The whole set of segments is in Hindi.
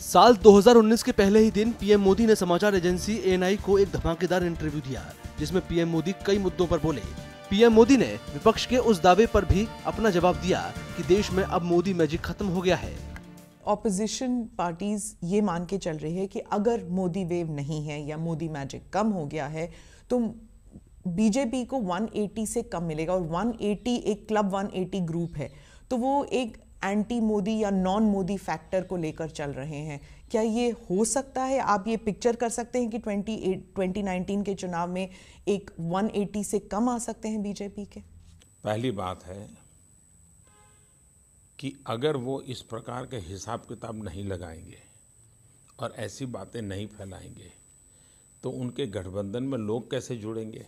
साल 2019 के पहले ही दिन पीएम मोदी ने समाचार एजेंसी एएनआई को एक धमाकेदार इंटरव्यू दिया जिसमें पीएम मोदी कई मुद्दों पर बोले पीएम मोदी ने विपक्ष के उस दावे पर भी अपना जवाब दिया कि देश में अब मोदी मैजिक खत्म हो गया है ऑपोजिशन पार्टीज ये मान के चल रही है कि अगर मोदी वेव नहीं है या मोदी मैजिक कम हो गया है तो बीजेपी को 180 से कम मिलेगा और 180 एक क्लब 180 ग्रुप है तो वो एक एंटी मोदी या नॉन मोदी फैक्टर को लेकर चल रहे हैं क्या ये हो सकता है आप ये पिक्चर कर सकते हैं कि 28 2019 के चुनाव में एक 180 से कम आ सकते हैं बीजेपी के पहली बात है कि अगर वो इस प्रकार के हिसाब किताब नहीं लगाएंगे और ऐसी बातें नहीं फैलाएंगे तो उनके गठबंधन में लोग कैसे जुड़ेंगे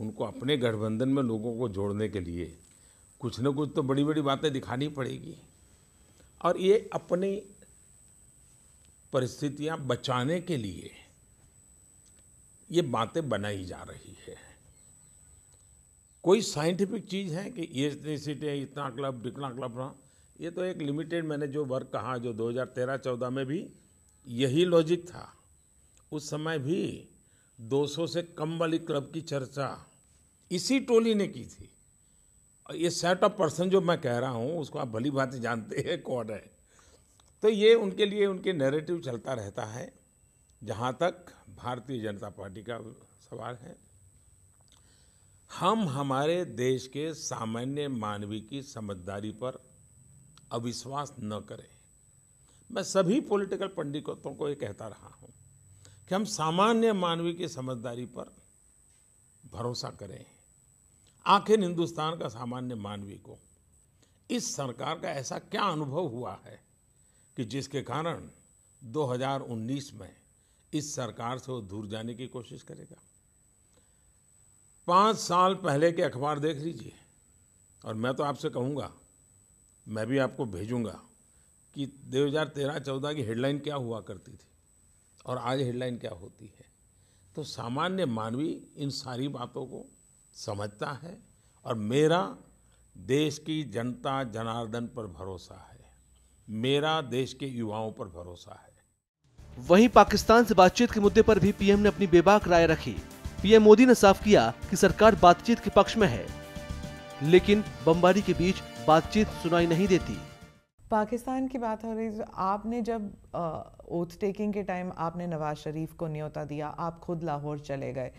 उनको अपने गठबंधन में लोगों को जोड़ने के लिए कुछ न कुछ तो बड़ी बड़ी बातें दिखानी पड़ेगी और ये अपनी परिस्थितियां बचाने के लिए ये बातें बनाई जा रही है कोई साइंटिफिक चीज़ है कि ये इतनी सीटें इतना क्लब इतना क्लब ना हाँ? ये तो एक लिमिटेड मैंने जो वर्क कहा जो 2013-14 में भी यही लॉजिक था उस समय भी 200 से कम वाली क्लब की चर्चा इसी टोली ने की थी ये सेट ऑफ पर्सन जो मैं कह रहा हूँ उसको आप भली बात जानते हैं कौन है तो ये उनके लिए उनके नैरेटिव चलता रहता है जहाँ तक भारतीय जनता पार्टी का सवाल है हम हमारे देश के सामान्य मानवी की समझदारी पर अविश्वास न करें मैं सभी पॉलिटिकल पंडितों को ये कहता रहा हूँ कि हम सामान्य मानवी की समझदारी पर भरोसा करें आखिर हिंदुस्तान का सामान्य मानवी को इस सरकार का ऐसा क्या अनुभव हुआ है कि जिसके कारण 2019 में इस सरकार से वो दूर जाने की कोशिश करेगा पांच साल पहले के अखबार देख लीजिए और मैं तो आपसे कहूंगा मैं भी आपको भेजूंगा कि 2013-14 की हेडलाइन क्या हुआ करती थी और आज हेडलाइन क्या होती है तो सामान्य मानवी इन सारी बातों को समझता है और मेरा देश की जनता जनार्दन पर भरोसा है मेरा देश के युवाओं पर भरोसा है वहीं पाकिस्तान से बातचीत के मुद्दे पर भी पीएम ने अपनी बेबाक राय रखी पीएम मोदी ने साफ किया कि सरकार बातचीत के पक्ष में है लेकिन बमबारी के बीच बातचीत सुनाई नहीं देती पाकिस्तान की बात हो रही आपने जब ओथ टेकिंग के टाइम आपने नवाज शरीफ को न्योता दिया आप खुद लाहौर चले गए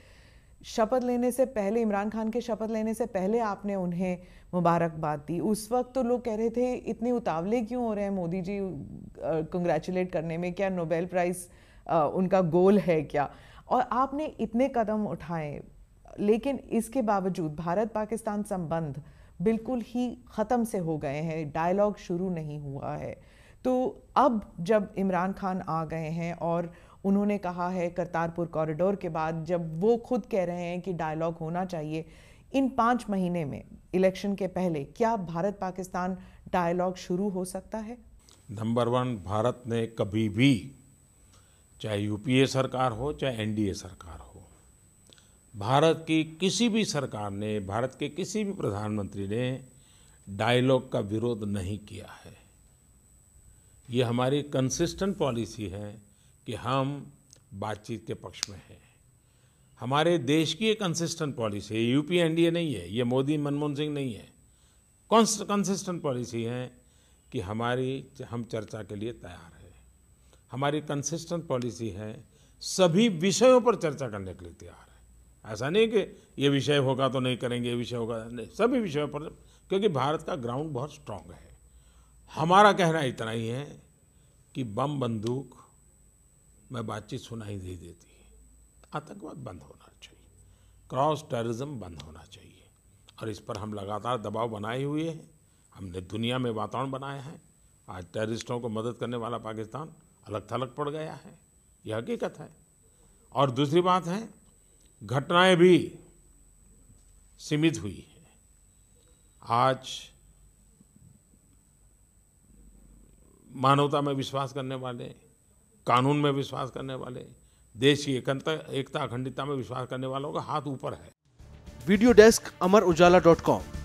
शपथ लेने से पहले इमरान खान के शपथ लेने से पहले आपने उन्हें मुबारकबाद दी उस वक्त तो लोग कह रहे थे इतने उतावले क्यों हो रहे हैं मोदी जी कंग्रेचुलेट करने में क्या नोबेल प्राइज़ उनका गोल है क्या और आपने इतने कदम उठाए लेकिन इसके बावजूद भारत पाकिस्तान संबंध बिल्कुल ही ख़त्म से हो गए हैं डायलॉग शुरू नहीं हुआ है तो अब जब इमरान खान आ गए हैं और उन्होंने कहा है करतारपुर कॉरिडोर के बाद जब वो खुद कह रहे हैं कि डायलॉग होना चाहिए इन पाँच महीने में इलेक्शन के पहले क्या भारत पाकिस्तान डायलॉग शुरू हो सकता है नंबर वन भारत ने कभी भी चाहे यूपीए सरकार हो चाहे एनडीए सरकार हो भारत की किसी भी सरकार ने भारत के किसी भी प्रधानमंत्री ने डायलॉग का विरोध नहीं किया है ये हमारी कंसिस्टेंट पॉलिसी है कि हम बातचीत के पक्ष में हैं हमारे देश की एक कंसिस्टेंट पॉलिसी है यूपी एनडीए नहीं है ये मोदी मनमोहन सिंह नहीं है कंसिस्टेंट पॉलिसी है कि हमारी हम चर्चा के लिए तैयार है हमारी कंसिस्टेंट पॉलिसी है सभी विषयों पर चर्चा करने के लिए तैयार है ऐसा नहीं कि ये विषय होगा तो नहीं करेंगे ये विषय होगा नहीं सभी विषयों पर क्योंकि भारत का ग्राउंड बहुत स्ट्रांग है हमारा कहना इतना ही है कि बम बंदूक मैं बातचीत सुनाई दे देती आतंकवाद बंद होना चाहिए क्रॉस टेररिज्म बंद होना चाहिए और इस पर हम लगातार दबाव बनाए हुए हैं हमने दुनिया में वातावरण बनाया है आज टेररिस्टों को मदद करने वाला पाकिस्तान अलग थलग पड़ गया है यह हकीकत है और दूसरी बात है घटनाएं भी सीमित हुई हैं आज मानवता में विश्वास करने वाले कानून में विश्वास करने वाले देश की एकता अखंडता में विश्वास करने वालों का हाथ ऊपर है video desk Amar Ujala dot com